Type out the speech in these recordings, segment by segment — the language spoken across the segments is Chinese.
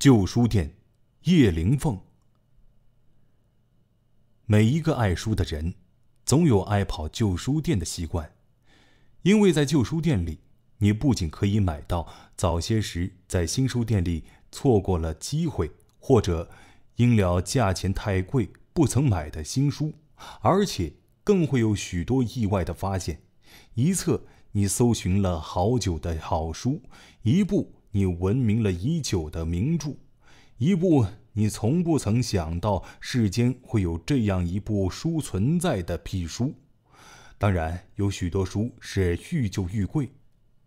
旧书店，叶灵凤。每一个爱书的人，总有爱跑旧书店的习惯，因为在旧书店里，你不仅可以买到早些时在新书店里错过了机会，或者因了价钱太贵不曾买的新书，而且更会有许多意外的发现：一册你搜寻了好久的好书，一部。你闻名了已久的名著，一部你从不曾想到世间会有这样一部书存在的辟书。当然，有许多书是愈旧愈贵，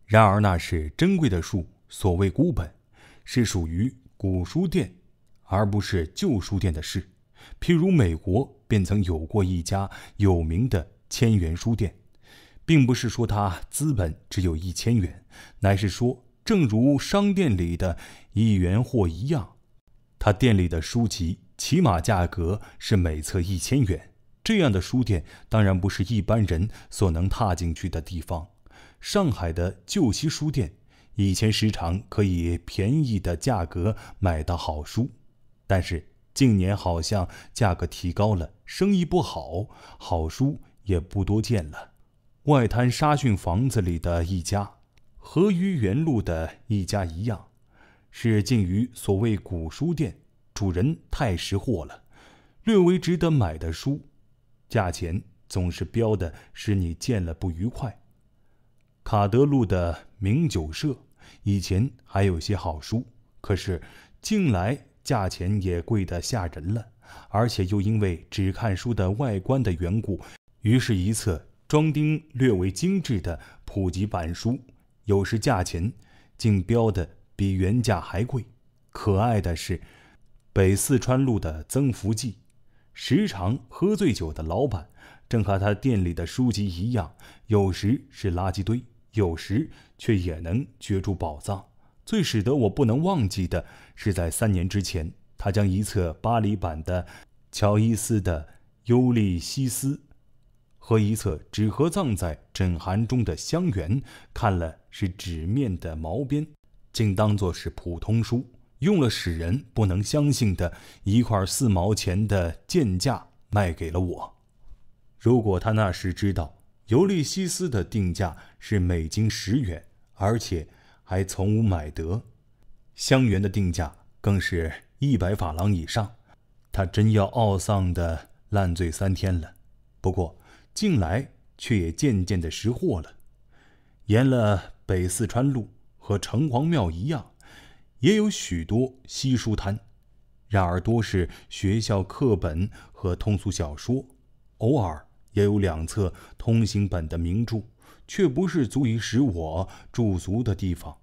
然而那是珍贵的书，所谓孤本，是属于古书店，而不是旧书店的事。譬如美国便曾有过一家有名的千元书店，并不是说它资本只有一千元，乃是说。正如商店里的一元货一样，他店里的书籍起码价格是每册一千元。这样的书店当然不是一般人所能踏进去的地方。上海的旧西书店以前时常可以便宜的价格买到好书，但是近年好像价格提高了，生意不好，好书也不多见了。外滩沙逊房子里的一家。和于园路的一家一样，是近于所谓古书店，主人太识货了，略微值得买的书，价钱总是标的使你见了不愉快。卡德路的名酒社以前还有些好书，可是近来价钱也贵得吓人了，而且又因为只看书的外观的缘故，于是，一册装订略为精致的普及版书。有时价钱竟标的比原价还贵。可爱的是，北四川路的曾福记，时常喝醉酒的老板，正和他店里的书籍一样，有时是垃圾堆，有时却也能掘出宝藏。最使得我不能忘记的是，在三年之前，他将一册巴黎版的乔伊斯的《尤利西斯》。和一册只盒葬在枕函中的香橼看了是纸面的毛边，竟当作是普通书，用了使人不能相信的一块四毛钱的贱价卖给了我。如果他那时知道《尤利西斯》的定价是每斤十元，而且还从无买得，《香橼》的定价更是一百法郎以上，他真要懊丧的烂醉三天了。不过。近来却也渐渐的识货了，沿了北四川路和城隍庙一样，也有许多稀书摊，然而多是学校课本和通俗小说，偶尔也有两册通行本的名著，却不是足以使我驻足的地方。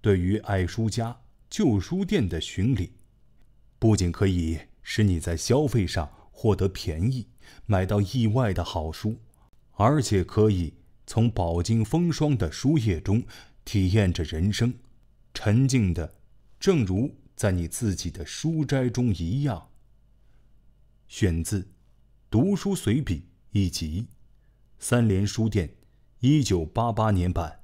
对于爱书家，旧书店的巡礼，不仅可以使你在消费上获得便宜。买到意外的好书，而且可以从饱经风霜的书页中体验着人生，沉静的，正如在你自己的书斋中一样。选自《读书随笔》一集，三联书店，一九八八年版。